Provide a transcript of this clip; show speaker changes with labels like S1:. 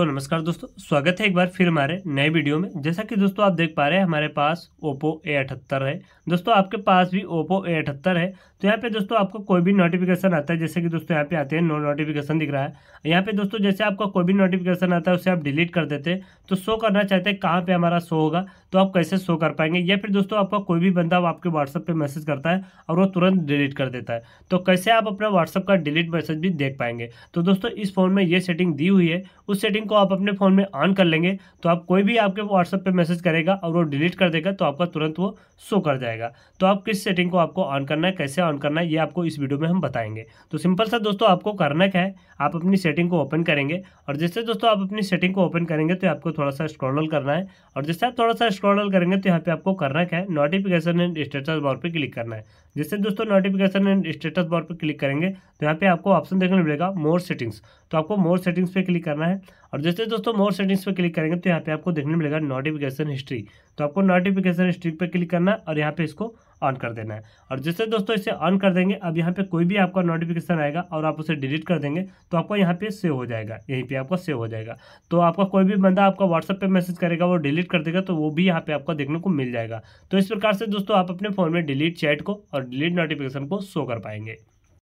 S1: सो so, नमस्कार दोस्तों स्वागत है एक बार फिर हमारे नए वीडियो में जैसा कि दोस्तों आप देख पा रहे हैं हमारे पास ओप्पो ए अठहत्तर है दोस्तों आपके पास भी ओप्पो ए अठहत्तर है तो यहाँ पे दोस्तों आपको कोई भी नोटिफिकेशन आता है जैसे कि दोस्तों यहाँ पे आते हैं नो नोटिफिकेशन दिख रहा है यहाँ पे दोस्तों जैसे आपका कोई भी नोटिफिकेशन आता है उसे आप डिलीट कर देते हैं तो शो करना चाहते हैं कहाँ पर हमारा शो होगा तो आप कैसे शो कर पाएंगे या फिर दोस्तों आपका कोई भी बंदा आपके व्हाट्सअप पर मैसेज करता है और वो तुरंत डिलीट कर देता है तो कैसे आप अपना व्हाट्सअप का डिलीट मैसेज भी देख पाएंगे तो दोस्तों इस फोन में ये सेटिंग दी हुई है उस सेटिंग को आप अपने फ़ोन में ऑन कर लेंगे तो आप कोई भी आपके व्हाट्सएप पे मैसेज करेगा और वो डिलीट कर देगा तो आपका तुरंत वो शो कर जाएगा तो आप किस सेटिंग को आपको ऑन करना है कैसे ऑन करना है ये आपको इस वीडियो में हम बताएंगे तो सिंपल सा दोस्तों आपको करना क्या है आप अपनी सेटिंग को ओपन करेंगे और जैसे दोस्तों आप अपनी सेटिंग को ओपन करेंगे तो आपको थोड़ा सा स्क्रॉल करना है और जैसे आप थोड़ा सा स्क्रॉल करेंगे तो यहाँ पर आपको करना क्या है नोटिफिकेशन एंड स्टेटस बार पर क्लिक करना है जैसे दोस्तों नोटिफिकेशन एंड स्टेटस बार पर क्लिक करेंगे तो यहाँ पे आपको ऑप्शन तो देखने मिलेगा मोर सेटिंग्स तो आपको मोर सेटिंग्स पे क्लिक करना है और जैसे दोस्तों मोर सेटिंग्स पे क्लिक करेंगे तो यहाँ पे आपको देखने मिलेगा नोटिफिकेशन हिस्ट्री तो आपको नोटिफिकेशन हिस्ट्री पे क्लिक करना है और यहाँ पे इसको ऑन कर देना है और जैसे दोस्तों इसे ऑन कर देंगे अब यहाँ पे कोई भी आपका नोटिफिकेशन आएगा और आप उसे डिलीट कर देंगे तो आपको यहाँ पे सेव हो जाएगा यहीं पे आपका सेव हो जाएगा तो आपका कोई भी बंदा आपका व्हाट्सअप पे मैसेज करेगा वो डिलीट कर देगा तो वो भी यहाँ पे आपका देखने को मिल जाएगा तो इस प्रकार से दोस्तों आप अपने फ़ोन में डिलीट चैट को और डिलीट नोटिफिकेशन को शो कर पाएंगे